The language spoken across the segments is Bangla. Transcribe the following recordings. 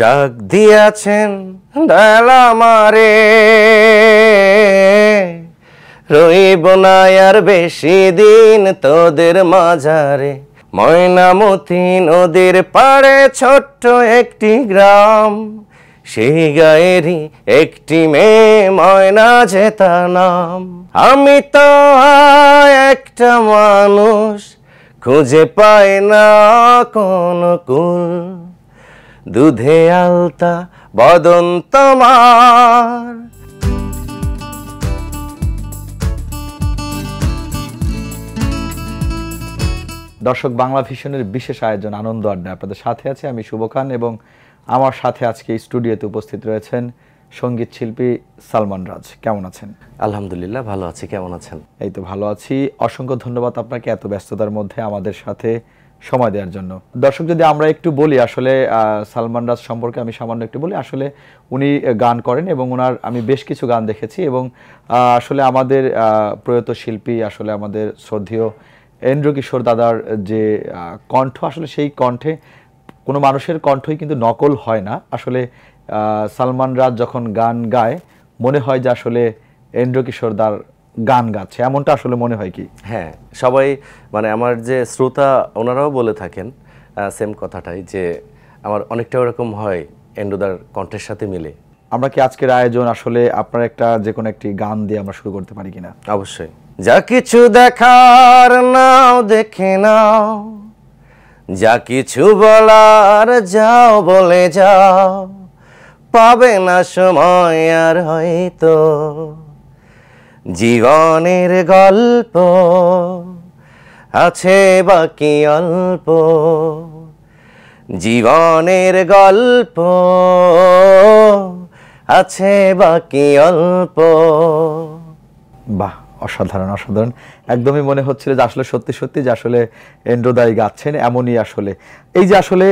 ডাক দিয়াছেন ডালা মারে রইব না আর বেশি দিন তোদের মাঝারে ময়নামতি নদীর পাড়ে ছোট্ট একটি গ্রাম সেই গায়েরই একটি মেয়ে ময়না যে নাম আমি তো একটা মানুষ খুঁজে পাই না কোন কুল দুধে আলতা বদন তোমার দর্শক বাংলা ভিশনের বিশেষ আয়োজন আনন্দ আড্ডা আপনাদের সাথে আছে আমি শুভ খান এবং আমার সাথে আজকে স্টুডিওতে উপস্থিত রয়েছেন সঙ্গীত শিল্পী সালমান রাজ কেমন আছেন আলহামদুলিল্লাহ ভালো আছি কেমন আছেন এই তো ভালো আছি অসংখ্য ধন্যবাদ আপনাকে এত ব্যস্ততার মধ্যে আমাদের সাথে সময় দেওয়ার জন্য দর্শক যদি আমরা একটু বলি আসলে সালমান রাজ সম্পর্কে আমি সামান্য একটু বলি আসলে উনি গান করেন এবং ওনার আমি বেশ কিছু গান দেখেছি এবং আসলে আমাদের প্রয়াত শিল্পী আসলে আমাদের শ্রদ্ধেয় এন্দ্র কিশোর দাদার যে কণ্ঠ আসলে সেই কণ্ঠে কোনো মানুষের কণ্ঠই কিন্তু নকল হয় না আসলে সালমান রাজ যখন গান গায় মনে হয় যে আসলে এন্দ্র কিশোর দার গান গাচ্ছে এমনটা আসলে মনে হয় কি হ্যাঁ সবাই মানে আমার যে শ্রোতা ওনারাও বলে থাকেন সেম কথাটাই যে আমার অনেকটা ওরকম হয় এন্ডোদার কণ্ঠের সাথে মিলে আমরা কি আজকের আয়োজন আসলে আপনার একটা যে কোনো একটি গান দিয়ে আমরা শুরু করতে পারি কিনা অবশ্যই যা কিছু দেখার নাও দেখে নাও যা কিছু বলার যাও বলে যাও পাবে না সময় আর হয়তো জীবনের গল্প আছে বাকি অল্প জীবনের গল্প আছে বাকি অল্প বাহ অসাধারণ অসাধারণ একদমই মনে হচ্ছিল যে আসলে সত্যি সত্যি যে আসলে এন্ড্রোদাই গাচ্ছেন এমনই আসলে এই যে আসলে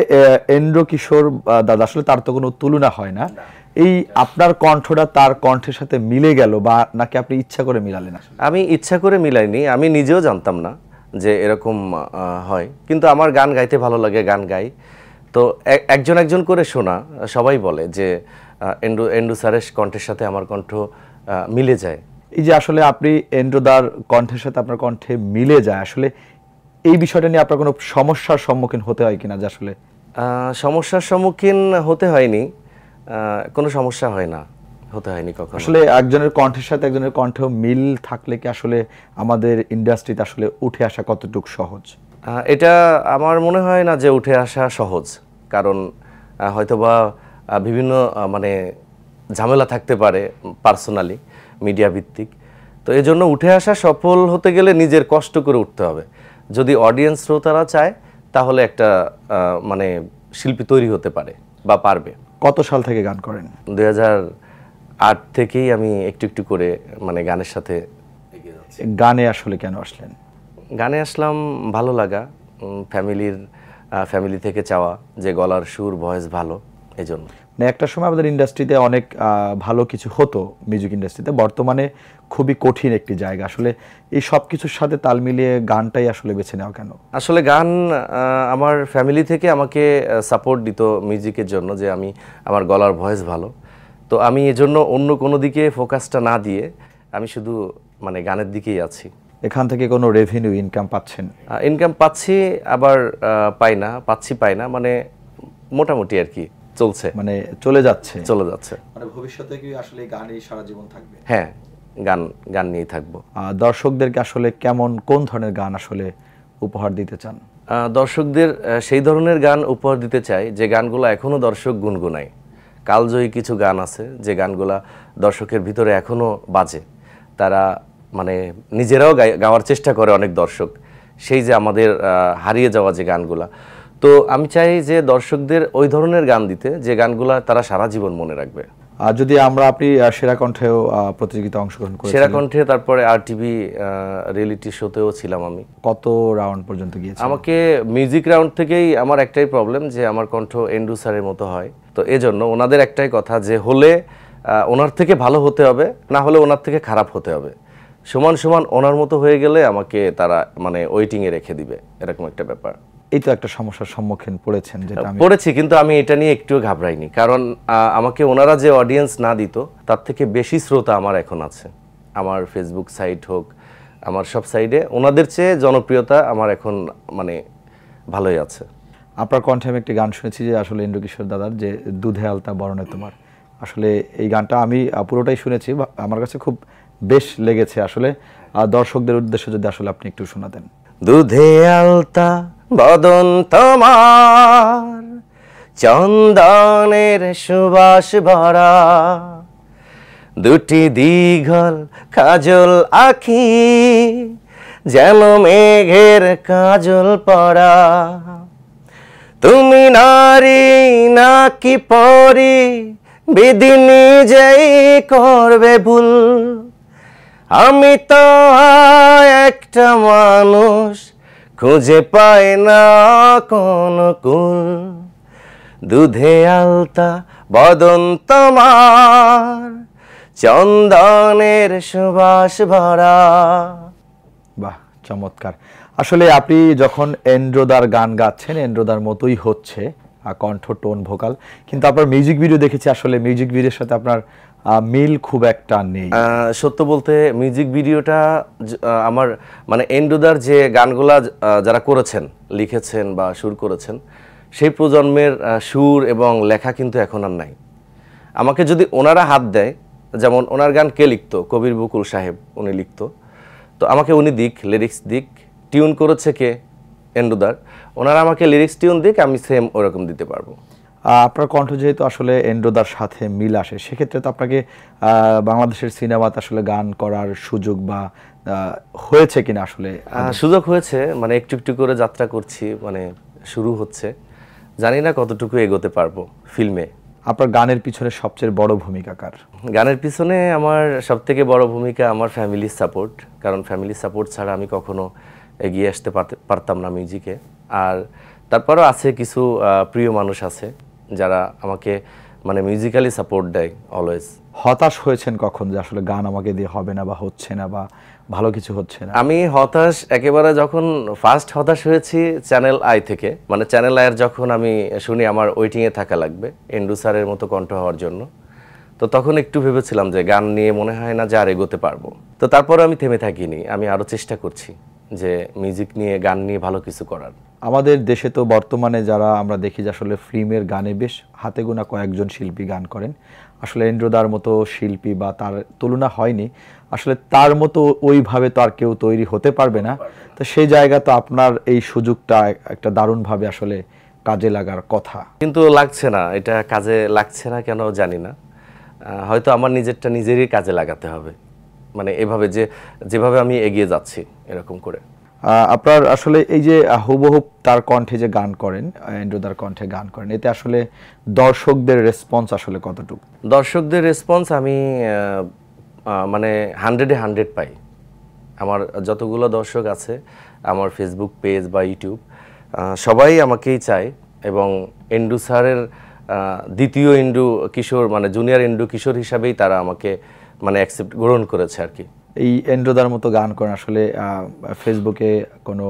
এন্ড্র কিশোর দাদা আসলে তার তো কোনো তুলনা হয় না এই আপনার কণ্ঠটা তার কণ্ঠের সাথে মিলে গেল বা নাকি আপনি ইচ্ছা করে মিলালেন আমি ইচ্ছা করে মিলাইনি আমি নিজেও জানতাম না যে এরকম হয় কিন্তু আমার গান গাইতে ভালো লাগে গান গাই তো একজন একজন করে শোনা সবাই বলে যে এন্ডু এন্ডু সারেশ কণ্ঠের সাথে আমার কণ্ঠ মিলে যায় এই যে আসলে আপনি এন্ডুদার কণ্ঠের সাথে আপনার কণ্ঠে মিলে যায় আসলে এই বিষয়টা নিয়ে আপনার কোনো সমস্যার সম্মুখীন হতে হয় কিনা যে আসলে সমস্যার সম্মুখীন হতে হয়নি কোনো সমস্যা হয় না হতে হয়নি কখনো আসলে একজনের কণ্ঠের সাথে একজনের কণ্ঠ মিল থাকলে কি আসলে আমাদের ইন্ডাস্ট্রিতে আসলে উঠে আসা কতটুকু সহজ এটা আমার মনে হয় না যে উঠে আসা সহজ কারণ হয়তোবা বিভিন্ন মানে ঝামেলা থাকতে পারে পার্সোনালি মিডিয়া ভিত্তিক তো জন্য উঠে আসা সফল হতে গেলে নিজের কষ্ট করে উঠতে হবে যদি অডিয়েন্স শ্রোতারা চায় তাহলে একটা মানে শিল্পী তৈরি হতে পারে বা পারবে কত সাল থেকে গান করেন দুই আট থেকেই আমি একটু একটু করে মানে গানের সাথে গানে আসলে কেন আসলেন গানে আসলাম ভালো লাগা ফ্যামিলির ফ্যামিলি থেকে চাওয়া যে গলার সুর ভয়েস ভালো এই জন্য না একটা সময় আমাদের ইন্ডাস্ট্রিতে অনেক ভালো কিছু হতো মিউজিক ইন্ডাস্ট্রিতে বর্তমানে খুবই কঠিন একটি জায়গা আসলে এই সব কিছুর সাথে তাল মিলিয়ে গানটাই আসলে বেছে নেওয়া কেন আসলে গান আমার ফ্যামিলি থেকে আমাকে সাপোর্ট দিত মিউজিকের জন্য যে আমি আমার গলার ভয়েস ভালো তো আমি এজন্য অন্য কোনো দিকে ফোকাসটা না দিয়ে আমি শুধু মানে গানের দিকেই আছি এখান থেকে কোনো রেভিনিউ ইনকাম পাচ্ছেন ইনকাম পাচ্ছি আবার পাই না পাচ্ছি পাই না মানে মোটামুটি আর কি চলছে মানে চলে যাচ্ছে চলে যাচ্ছে মানে ভবিষ্যতে কি আসলে গানই সারা জীবন থাকবে হ্যাঁ গান গান নিয়েই থাকবো দর্শকদেরকে আসলে কেমন কোন ধরনের গান আসলে উপহার দিতে চান দর্শকদের সেই ধরনের গান উপহার দিতে চাই যে গানগুলো এখনও দর্শক গুনগুনায় কালজয়ী কিছু গান আছে যে গানগুলা দর্শকের ভিতরে এখনও বাজে তারা মানে নিজেরাও গাওয়ার চেষ্টা করে অনেক দর্শক সেই যে আমাদের হারিয়ে যাওয়া যে গানগুলা তো আমি চাই যে দর্শকদের ওই ধরনের গান দিতে যে গানগুলা তারা সারা জীবন মনে রাখবে আর যদি আমরা আপনি সেরা কণ্ঠেও প্রতিযোগিতা অংশগ্রহণ করি সেরা কণ্ঠে তারপরে আর টিভি রিয়েলিটি শোতেও ছিলাম আমি কত রাউন্ড পর্যন্ত গিয়েছি আমাকে মিউজিক রাউন্ড থেকেই আমার একটাই প্রবলেম যে আমার কণ্ঠ এন্ডু স্যারের মতো হয় তো এজন্য ওনাদের একটাই কথা যে হলে ওনার থেকে ভালো হতে হবে না হলে ওনার থেকে খারাপ হতে হবে সমান সমান ওনার মতো হয়ে গেলে আমাকে তারা মানে ওয়েটিংয়ে রেখে দিবে এরকম একটা ব্যাপার এই তো একটা সমস্যার সম্মুখীন পড়েছেন যেটা আমি পড়েছি কিন্তু আমি এটা নিয়ে একটু ঘাবড়াইনি কারণ আমাকে ওনারা যে অডিয়েন্স না দিত তার থেকে বেশি শ্রোতা আমার এখন আছে আমার ফেসবুক সাইট হোক আমার সব সাইডে ওনাদের চেয়ে জনপ্রিয়তা আমার এখন মানে ভালোই আছে আপনার কণ্ঠে আমি একটি গান শুনেছি যে আসলে ইন্দ্রকিশোর দাদার যে দুধে আলতা বরণে তোমার আসলে এই গানটা আমি পুরোটাই শুনেছি আমার কাছে খুব বেশ লেগেছে আসলে দর্শকদের উদ্দেশ্যে যদি আসলে আপনি একটু শোনাতেন দুধে আলতা বদন তোমার চন্দনের সুবাস ভরা দুটি দীঘল কাজল আখি যেন মেঘের কাজল পড়া তুমি নারী নাকি পরি বিধি নিজেই করবে ভুল আমি তো একটা মানুষ খোঁজে পায় না কোন কুল দুধে আলতা বদন তোমার চন্দনের সুবাস ভরা বাহ চমৎকার আসলে আপনি যখন এন্ড্রোদার গান গাচ্ছেন এন্ড্রোদার মতোই হচ্ছে কণ্ঠ টোন ভোকাল কিন্তু আপনার মিউজিক ভিডিও দেখেছি আসলে মিউজিক ভিডিওর সাথে আপনার মিল খুব একটা নেই সত্য বলতে মিউজিক ভিডিওটা আমার মানে এন্ডুদার যে গানগুলা যারা করেছেন লিখেছেন বা সুর করেছেন সেই প্রজন্মের সুর এবং লেখা কিন্তু এখন আর নাই আমাকে যদি ওনারা হাত দেয় যেমন ওনার গান কে লিখত কবির বকুল সাহেব উনি লিখতো তো আমাকে উনি দিক লিরিক্স দিক টিউন করেছে কে এন্ডুদার ওনারা আমাকে লিরিক্স টিউন দিক আমি সেম ওরকম দিতে পারবো আপনার কণ্ঠ যেহেতু আসলে এন্ড্রোদার সাথে মিল আসে সেক্ষেত্রে তো আপনাকে বাংলাদেশের সিনেমাতে আসলে গান করার সুযোগ বা হয়েছে কিনা আসলে সুযোগ হয়েছে মানে একটু একটু করে যাত্রা করছি মানে শুরু হচ্ছে জানি না কতটুকু এগোতে পারবো ফিল্মে আপনার গানের পিছনে সবচেয়ে বড় ভূমিকা কার গানের পিছনে আমার সব থেকে বড় ভূমিকা আমার ফ্যামিলির সাপোর্ট কারণ ফ্যামিলির সাপোর্ট ছাড়া আমি কখনো এগিয়ে আসতে পারতাম না মিউজিকে আর তারপরও আছে কিছু প্রিয় মানুষ আছে যারা আমাকে মানে মিউজিক্যালি সাপোর্ট দেয় অলওয়েজ হতাশ হয়েছেন কখন যে আসলে গান আমাকে দিয়ে হবে না বা হচ্ছে না বা ভালো কিছু হচ্ছে না আমি হতাশ একেবারে যখন ফার্স্ট হতাশ হয়েছি চ্যানেল আই থেকে মানে চ্যানেল আয়ের যখন আমি শুনি আমার ওয়েটিংয়ে থাকা লাগবে এন্ডু স্যারের মতো কণ্ঠ হওয়ার জন্য তো তখন একটু ভেবেছিলাম যে গান নিয়ে মনে হয় না যে আর এগোতে পারবো তো তারপরে আমি থেমে থাকিনি আমি আরও চেষ্টা করছি যে মিউজিক নিয়ে গান নিয়ে ভালো কিছু করার আমাদের দেশে তো বর্তমানে যারা আমরা দেখি যে আসলে ফিল্মের গানে বেশ হাতে গোনা কয়েকজন শিল্পী গান করেন আসলে ইন্দ্রদার মতো শিল্পী বা তার তুলনা হয়নি আসলে তার মতো ওইভাবে তো আর কেউ তৈরি হতে পারবে না তো সেই জায়গা তো আপনার এই সুযোগটা একটা দারুণভাবে আসলে কাজে লাগার কথা কিন্তু লাগছে না এটা কাজে লাগছে না কেন জানি না হয়তো আমার নিজেরটা নিজেরই কাজে লাগাতে হবে মানে এভাবে যে যেভাবে আমি এগিয়ে যাচ্ছি এরকম করে আপনার আসলে এই যে হুবহু তার কণ্ঠে যে গান করেন এন্ড্রুদার কণ্ঠে গান করেন এতে আসলে দর্শকদের রেসপন্স আসলে কতটুকু দর্শকদের রেসপন্স আমি মানে হান্ড্রেডে হান্ড্রেড পাই আমার যতগুলো দর্শক আছে আমার ফেসবুক পেজ বা ইউটিউব সবাই আমাকেই চায় এবং এন্ডু স্যারের দ্বিতীয় এন্ডু কিশোর মানে জুনিয়র এন্ডু কিশোর হিসাবেই তারা আমাকে মানে অ্যাকসেপ্ট গ্রহণ করেছে আর কি এই এন্ড্রোদার মতো গান করেন আসলে ফেসবুকে কোনো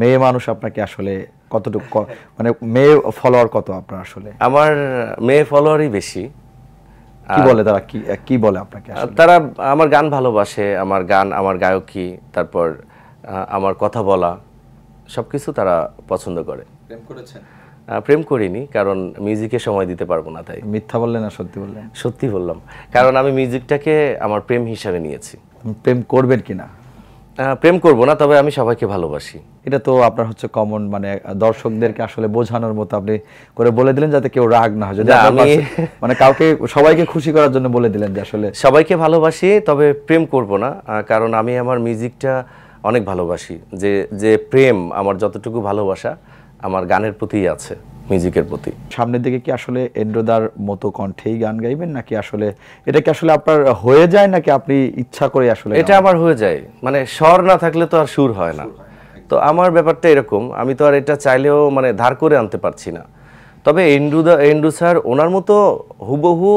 মেয়ে মানুষ আপনাকে আসলে কতটুকু মানে মেয়ে ফলোয়ার কত আপনার আসলে আমার মেয়ে ফলোয়ারই বেশি কি বলে তারা কি কি বলে আপনাকে তারা আমার গান ভালোবাসে আমার গান আমার গায়কী তারপর আমার কথা বলা সবকিছু তারা পছন্দ করে প্রেম করেছেন প্রেম করিনি কারণ মিউজিকে সময় দিতে পারবো না তাই মিথ্যা বললেন না সত্যি বললেন সত্যি বললাম কারণ আমি মিউজিকটাকে আমার প্রেম হিসাবে নিয়েছি প্রেম করবেন কি না প্রেম করব না তবে আমি সবাইকে ভালোবাসি এটা তো আপনার হচ্ছে কমন মানে দর্শকদেরকে আসলে বোঝানোর মতো আপনি করে বলে দিলেন যাতে কেউ রাগ না হয় আমি মানে কাউকে সবাইকে খুশি করার জন্য বলে দিলেন যে আসলে সবাইকে ভালোবাসি তবে প্রেম করব না কারণ আমি আমার মিউজিকটা অনেক ভালোবাসি যে যে প্রেম আমার যতটুকু ভালোবাসা আমার গানের প্রতিই আছে মিউজিকের প্রতি সামনের দিকে কি আসলে এন্ড্রদার মতো কণ্ঠেই গান গাইবেন নাকি আসলে এটা কি আসলে আপনার হয়ে যায় নাকি আপনি ইচ্ছা করে আসলে এটা আমার হয়ে যায় মানে স্বর না থাকলে তো আর সুর হয় না তো আমার ব্যাপারটা এরকম আমি তো আর এটা চাইলেও মানে ধার করে আনতে পারছি না তবে দা এন্ড্রু স্যার ওনার মতো হুবহু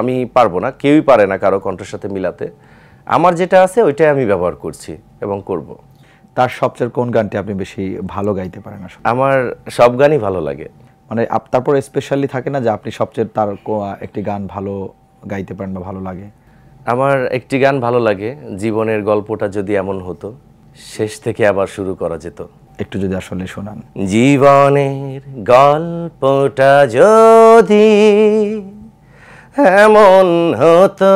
আমি পারবো না কেউই পারে না কারো কণ্ঠের সাথে মিলাতে আমার যেটা আছে ওইটাই আমি ব্যবহার করছি এবং করবো তার সবচেয়ে কোন গানটি আপনি বেশি ভালো গাইতে পারেন আসলে আমার সব গানই ভালো লাগে মানে তারপর স্পেশালি থাকে না যে আপনি সবচেয়ে তার একটি গান ভালো গাইতে পারেন বা ভালো লাগে আমার একটি গান ভালো লাগে জীবনের গল্পটা যদি এমন হতো শেষ থেকে আবার শুরু করা যেত একটু যদি আসলে শোনান জীবনের গল্পটা যদি এমন হতো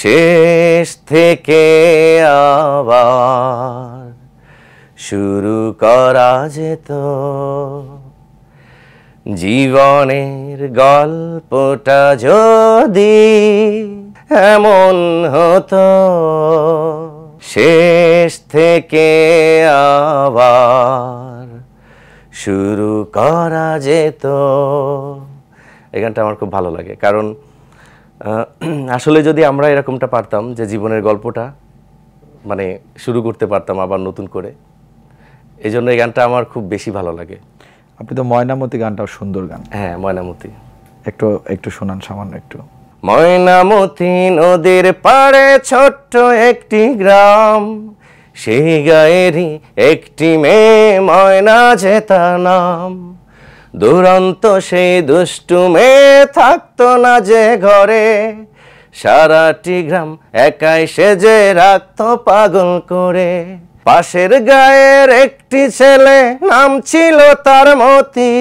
শেষ থেকে আবার শুরু করা যেত জীবনের গল্পটা যদি এমন হতো শেষ থেকে আবার শুরু করা যেত এই গানটা আমার খুব ভালো লাগে কারণ আসলে যদি আমরা এরকমটা পারতাম যে জীবনের গল্পটা মানে শুরু করতে পারতাম আবার নতুন করে এই জন্য এই গানটা আমার খুব বেশি ভালো লাগে আপনি তো ময়নামতি গানটাও সুন্দর গান হ্যাঁ ময়নামতি একটু একটু শোনান সামান্য একটু ময়নামতি নদীর পাড়ে ছোট্ট একটি গ্রাম সেই গায়েরই একটি মেয়ে ময়না যে নাম দুরন্ত সেই দুষ্টু মেয়ে থাকতো না যে ঘরে সারাটি গ্রাম একাই সেজে রাখত পাগল করে পাশের গায়ের একটি ছেলে নাম ছিল তার মতি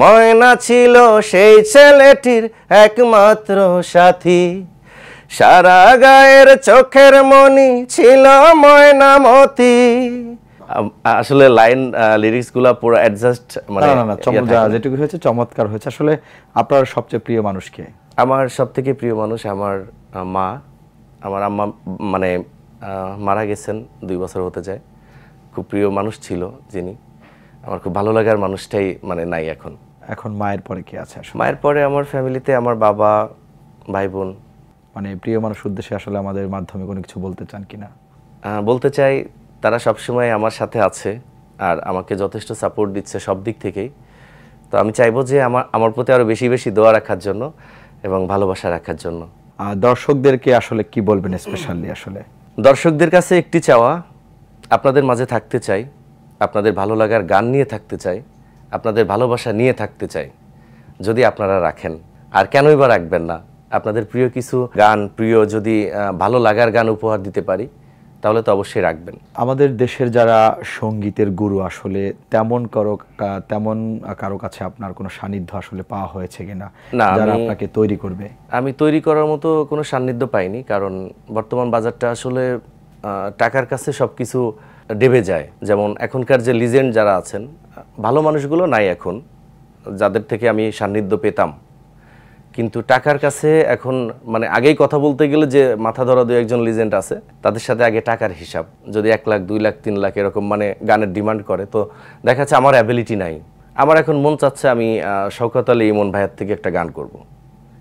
ময়না ছিল সেই ছেলেটির একমাত্র সাথী সারা গায়ের চোখের মনি ছিল ময়না মতি আসলে লাইন লিরিক্সগুলো পুরো অ্যাডজাস্ট মানে না না ইয়ে চমৎকার যেটুকু হয়েছে চমৎকার হয়েছে আসলে আপনার সবচেয়ে প্রিয় মানুষ কে আমার সবথেকে প্রিয় মানুষ আমার মা আমার আম্মা মানে মারা গেছেন দুই বছর হতে যায় খুব প্রিয় মানুষ ছিল যিনি আমার খুব ভালো লাগার মানুষটাই মানে নাই এখন এখন মায়ের পরে কি আছে আসলে মায়ের পরে আমার ফ্যামিলিতে আমার বাবা ভাই বোন মানে প্রিয় মানুষ উদ্দেশ্যে আসলে আমাদের মাধ্যমে কোনো কিছু বলতে চান কিনা বলতে চাই তারা সবসময় আমার সাথে আছে আর আমাকে যথেষ্ট সাপোর্ট দিচ্ছে সব দিক থেকেই তো আমি চাইবো যে আমার আমার প্রতি আরও বেশি বেশি দোয়া রাখার জন্য এবং ভালোবাসা রাখার জন্য দর্শকদেরকে আসলে কি বলবেন স্পেশালি আসলে দর্শকদের কাছে একটি চাওয়া আপনাদের মাঝে থাকতে চাই আপনাদের ভালো লাগার গান নিয়ে থাকতে চাই আপনাদের ভালোবাসা নিয়ে থাকতে চাই যদি আপনারা রাখেন আর কেনই বা রাখবেন না আপনাদের প্রিয় কিছু গান প্রিয় যদি ভালো লাগার গান উপহার দিতে পারি তাহলে তো অবশ্যই রাখবেন আমাদের দেশের যারা সঙ্গীতের গুরু আসলে তেমন কারো তেমন কারো কাছে আপনার কোনো সান্নিধ্য আসলে পাওয়া হয়েছে কিনা যারা আপনাকে তৈরি করবে আমি তৈরি করার মতো কোনো সান্নিধ্য পাইনি কারণ বর্তমান বাজারটা আসলে টাকার কাছে সব কিছু ডেবে যায় যেমন এখনকার যে লিজেন্ড যারা আছেন ভালো মানুষগুলো নাই এখন যাদের থেকে আমি সান্নিধ্য পেতাম কিন্তু টাকার কাছে এখন মানে আগেই কথা বলতে গেলে যে মাথা ধরা দু একজন লিজেন্ড আছে তাদের সাথে আগে টাকার হিসাব যদি এক লাখ দুই লাখ তিন লাখ এরকম মানে গানের ডিমান্ড করে তো দেখা যাচ্ছে আমার অ্যাবিলিটি নাই আমার এখন মন চাচ্ছে আমি শওকত আলী ইমন ভাইয়ের থেকে একটা গান করব।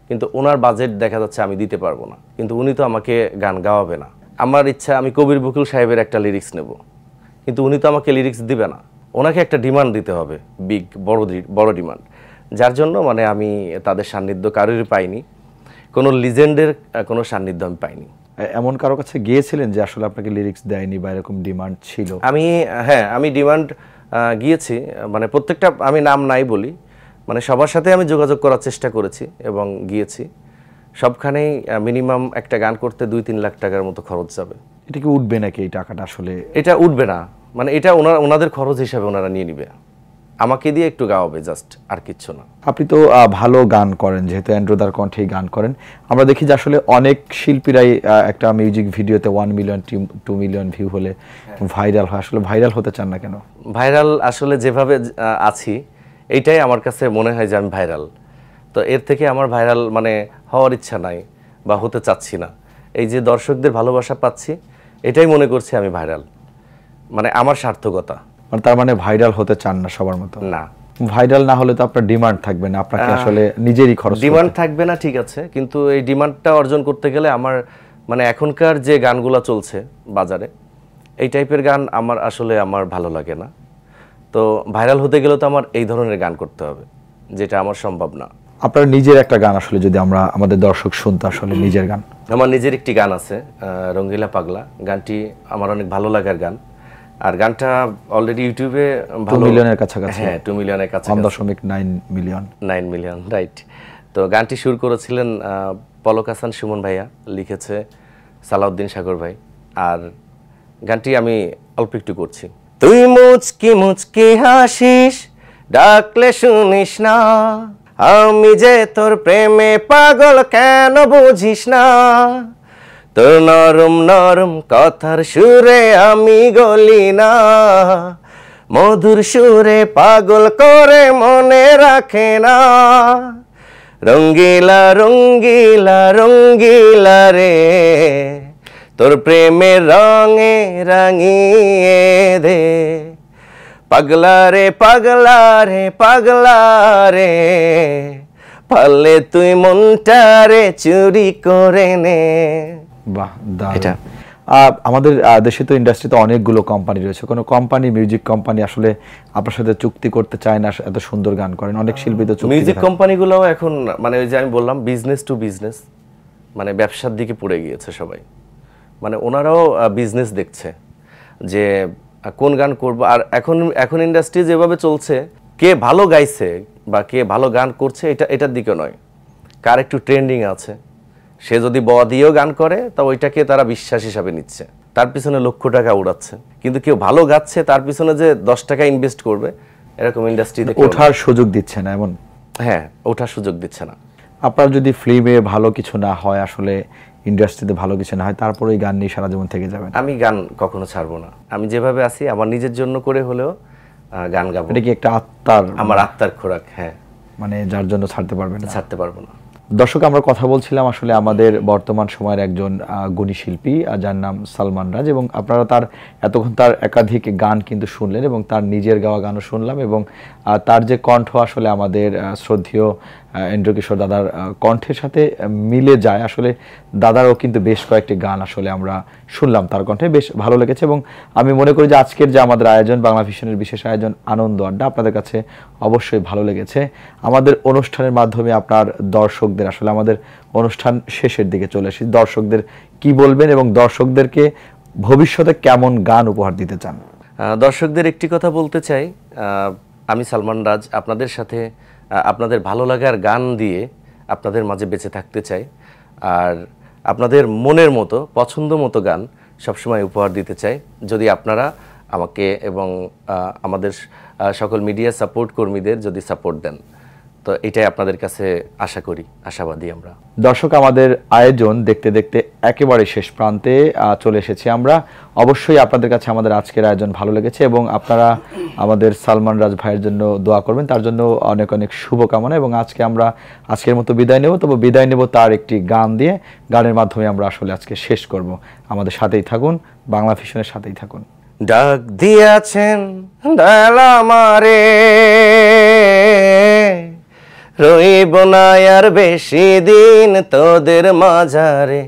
কিন্তু ওনার বাজেট দেখা যাচ্ছে আমি দিতে পারবো না কিন্তু উনি তো আমাকে গান গাওয়াবে না আমার ইচ্ছা আমি কবির বকুল সাহেবের একটা লিরিক্স নেব কিন্তু উনি তো আমাকে লিরিক্স দিবে না ওনাকে একটা ডিমান্ড দিতে হবে বিগ বড় বড় ডিমান্ড যার জন্য মানে আমি তাদের সান্নিধ্য কারোরই পাইনি কোনো লিজেন্ডের কোনো সান্নিধ্য আমি পাইনি এমন কারো কাছে গিয়েছিলেন যে আসলে আপনাকে লিরিক্স দেয়নি বা এরকম ডিমান্ড ছিল আমি হ্যাঁ আমি ডিমান্ড গিয়েছি মানে প্রত্যেকটা আমি নাম নাই বলি মানে সবার সাথে আমি যোগাযোগ করার চেষ্টা করেছি এবং গিয়েছি সবখানেই মিনিমাম একটা গান করতে দুই তিন লাখ টাকার মতো খরচ যাবে এটা কি উঠবে নাকি এই টাকাটা আসলে এটা উঠবে না মানে এটা ওনার ওনাদের খরচ হিসাবে ওনারা নিয়ে নিবে আমাকে দিয়ে একটু গাওয়াবে জাস্ট আর কিচ্ছু না আপনি তো ভালো গান করেন যেহেতু অ্যান্ড্রোদার কণ্ঠেই গান করেন আমরা দেখি যে আসলে অনেক শিল্পীরাই একটা মিউজিক ভিডিওতে one million two million view হলে ভাইরাল হ্যাঁ। হয় আসলে ভাইরাল হতে চান না কেন ভাইরাল আসলে যেভাবে আছি এইটাই আমার কাছে মনে হয় যে আমি ভাইরাল তো এর থেকে আমার ভাইরাল মানে হওয়ার ইচ্ছা নাই বা হতে চাচ্ছি না এই যে দর্শকদের ভালোবাসা পাচ্ছি এটাই মনে করছি আমি ভাইরাল মানে আমার সার্থকতা মানে তার মানে ভাইরাল হতে চান না সবার মতো না ভাইরাল না হলে তো আপনার ডিমান্ড থাকবে না আপনাকে আসলে নিজেরই খরচ ডিমান্ড থাকবে না ঠিক আছে কিন্তু এই ডিমান্ডটা অর্জন করতে গেলে আমার মানে এখনকার যে গানগুলো চলছে বাজারে এই টাইপের গান আমার আসলে আমার ভালো লাগে না তো ভাইরাল হতে গেলে তো আমার এই ধরনের গান করতে হবে যেটা আমার সম্ভব না আপনার নিজের একটা গান আসলে যদি আমরা আমাদের দর্শক শুনতে আসলে নিজের গান আমার নিজের একটি গান আছে রঙ্গিলা পাগলা গানটি আমার অনেক ভালো লাগার গান আর গানটা অলরেডি ইউটিউবে ভালো মিলিয়নের কাছাকাছি হ্যাঁ 2 মিলিয়নের কাছাকাছি 1.9 দশমিক nine million nine million right তো গানটি শুরু করেছিলেন পলক হাসান সুমন ভাইয়া লিখেছে সালাউদ্দিন সাগর ভাই আর গানটি আমি অল্প একটু করছি তুই মুচকি মুচকি হাসিস ডাকলে শুনিস না আমি যে তোর প্রেমে পাগল কেন বুঝিস না তো নরম নরম কথার সুরে আমি গলি না মধুর সুরে পাগল করে মনে রাখে না রঙ্গিলা রঙ্গিলা রঙ্গিলা রে তোর প্রেমের রঙে রাঙিয়ে দে পাগলা রে পাগলা রে পাগলা রে পালে তুই মনটা রে চুরি করে নে বাহ আমাদের দেশে তো ইন্ডাস্ট্রিতে অনেকগুলো কোম্পানি রয়েছে কোনো কোম্পানি মিউজিক কোম্পানি আসলে আপনার সাথে চুক্তি করতে চায় না এত সুন্দর গান করেন অনেক শিল্পী তো মিউজিক কোম্পানিগুলো এখন মানে ওই যে আমি বললাম বিজনেস টু বিজনেস মানে ব্যবসার দিকে পড়ে গিয়েছে সবাই মানে ওনারাও বিজনেস দেখছে যে কোন গান করব আর এখন এখন ইন্ডাস্ট্রি যেভাবে চলছে কে ভালো গাইছে বা কে ভালো গান করছে এটা এটার দিকে নয় কার একটু ট্রেন্ডিং আছে সে যদি ব দিয়েও গান করে তা ওইটাকে তারা বিশ্বাস হিসাবে নিচ্ছে তার পিছনে লক্ষ টাকা উড়াচ্ছে কিন্তু কেউ ভালো গাচ্ছে তার পিছনে যে দশ টাকা ইনভেস্ট করবে এরকম ইন্ডাস্ট্রিতে ওঠার সুযোগ দিচ্ছে না এমন হ্যাঁ ওঠার সুযোগ দিচ্ছে না আপনার যদি ফিল্মে ভালো কিছু না হয় আসলে ইন্ডাস্ট্রিতে ভালো কিছু না হয় তারপরে ওই গান নিয়ে সারা জীবন থেকে যাবেন আমি গান কখনো ছাড়বো না আমি যেভাবে আছি আমার নিজের জন্য করে হলেও গান গাবো এটা কি একটা আত্মার আমার আত্মার খোরাক হ্যাঁ মানে যার জন্য ছাড়তে পারবে না ছাড়তে পারবো না দর্শক আমরা কথা বলছিলাম আসলে আমাদের বর্তমান সময়ের একজন গুণী শিল্পী যার নাম সালমান রাজ এবং আপনারা তার এতক্ষণ তার একাধিক গান কিন্তু শুনলেন এবং তার নিজের গাওয়া গানও শুনলাম এবং তার যে কণ্ঠ আসলে আমাদের শ্রদ্ধীয় ইন্দ্র কিশোর দাদার কণ্ঠের সাথে মিলে যায় আসলে দাদারও কিন্তু বেশ কয়েকটি গান আসলে আমরা শুনলাম তার কণ্ঠে বেশ ভালো লেগেছে এবং আমি মনে করি যে আজকের যে আমাদের আয়োজন বাংলা ভিশনের বিশেষ আয়োজন আনন্দ আড্ডা আপনাদের কাছে অবশ্যই ভালো লেগেছে আমাদের অনুষ্ঠানের মাধ্যমে আপনার দর্শকদের আসলে আমাদের অনুষ্ঠান শেষের দিকে চলে এসেছি দর্শকদের কি বলবেন এবং দর্শকদেরকে ভবিষ্যতে কেমন গান উপহার দিতে চান দর্শকদের একটি কথা বলতে চাই আমি সালমান রাজ আপনাদের সাথে আপনাদের ভালো লাগার গান দিয়ে আপনাদের মাঝে বেঁচে থাকতে চাই আর আপনাদের মনের মতো পছন্দ মতো গান সবসময় উপহার দিতে চাই যদি আপনারা আমাকে এবং আমাদের সকল মিডিয়া সাপোর্ট কর্মীদের যদি সাপোর্ট দেন তো এটাই আপনাদের কাছে আশা করি আশাবাদী আমরা দর্শক আমাদের আয়োজন দেখতে দেখতে একেবারে শেষ প্রান্তে চলে এসেছি আমরা অবশ্যই আপনাদের কাছে আমাদের আজকের আয়োজন ভালো লেগেছে এবং আপনারা আমাদের সালমান রাজ ভাইয়ের জন্য দোয়া করবেন তার জন্য অনেক অনেক শুভকামনা এবং আজকে আমরা আজকের মতো বিদায় নেব তবে বিদায় নেব তার একটি গান দিয়ে গানের মাধ্যমে আমরা আসলে আজকে শেষ করব আমাদের সাথেই থাকুন বাংলা ফিশনের সাথেই থাকুন ডাক দিয়াছেন ডালা মারে রইব না আর বেশি দিন তোদের মাঝারে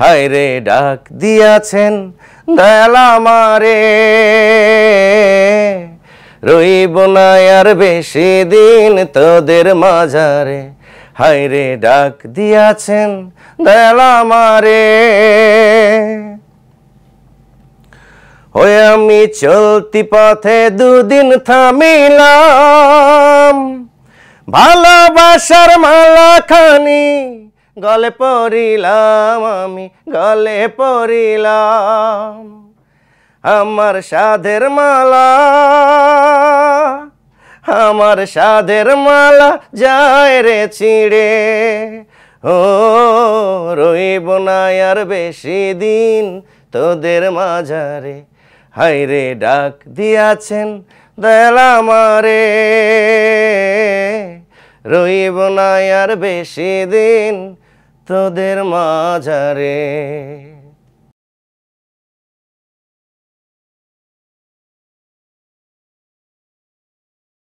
হায় রে ডাক দিয়াছেন দয়ালা মারে রইব না আর বেশি দিন তোদের মাঝারে হায় রে ডাক দিয়াছেন দয়ালা মারে ওই আমি চলতি পথে দুদিন থামিলাম ভালোবাসার মালা খানি গলে পড়িলাম আমি গলে পড়িলাম আমার সাধের মালা আমার সাধের মালা যায় রে ছিঁড়ে ও রইব না আর বেশি দিন তোদের মাঝারে হাইরে ডাক দিয়াছেন দয়াল আমারে রইব না আর বেশি দিন তোদের মাঝারে